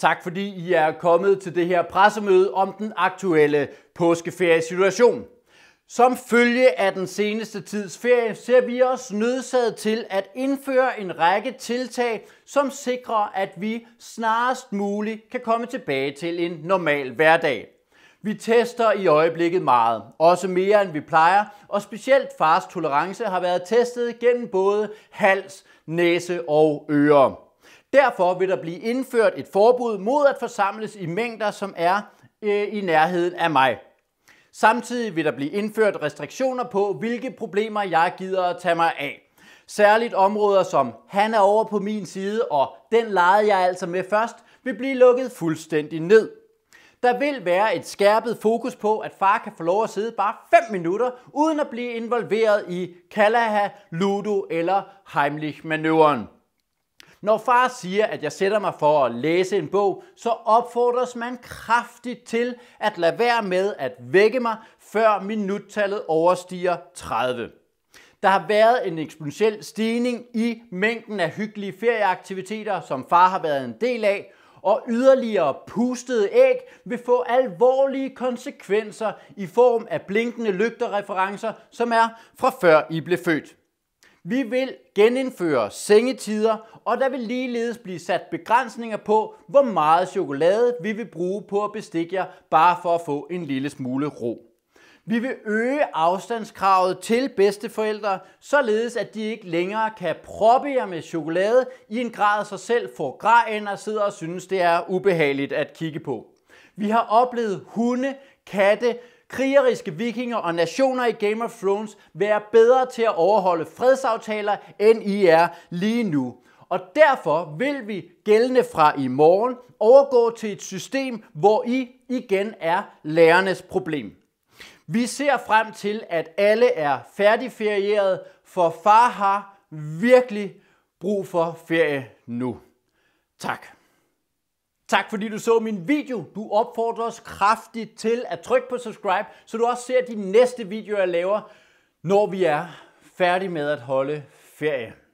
Tak fordi I er kommet til det her pressemøde om den aktuelle påskeferiesituation. Som følge af den seneste tids ferie ser vi os nødsaget til at indføre en række tiltag, som sikrer, at vi snarest muligt kan komme tilbage til en normal hverdag. Vi tester i øjeblikket meget, også mere end vi plejer, og specielt fars tolerance har været testet gennem både hals, næse og ører. Derfor vil der blive indført et forbud mod at forsamles i mængder, som er øh, i nærheden af mig. Samtidig vil der blive indført restriktioner på, hvilke problemer jeg gider at tage mig af. Særligt områder som han er over på min side, og den lejede jeg altså med først, vil blive lukket fuldstændig ned. Der vil være et skærpet fokus på, at far kan få lov at sidde bare 5 minutter, uden at blive involveret i Kalaha, Ludo eller Heimlich-manøvren. Når far siger, at jeg sætter mig for at læse en bog, så opfordres man kraftigt til at lade være med at vække mig, før minuttallet overstiger 30. Der har været en eksponentiel stigning i mængden af hyggelige ferieaktiviteter, som far har været en del af, og yderligere pustede æg vil få alvorlige konsekvenser i form af blinkende lygterreferencer, som er fra før I blev født. Vi vil genindføre sengetider, og der vil ligeledes blive sat begrænsninger på, hvor meget chokolade vi vil bruge på at bestikke jer, bare for at få en lille smule ro. Vi vil øge afstandskravet til bedsteforældre, således at de ikke længere kan proppe jer med chokolade i en grad, så selv får grejen og sidder og synes, det er ubehageligt at kigge på. Vi har oplevet hunde, katte, krigeriske vikinger og nationer i Game of Thrones være bedre til at overholde fredsaftaler, end I er lige nu. Og derfor vil vi gældende fra i morgen overgå til et system, hvor I igen er lærernes problem. Vi ser frem til, at alle er færdigferieret, for far har virkelig brug for ferie nu. Tak. Tak fordi du så min video. Du opfordres kraftigt til at trykke på subscribe, så du også ser de næste videoer, jeg laver, når vi er færdige med at holde ferie.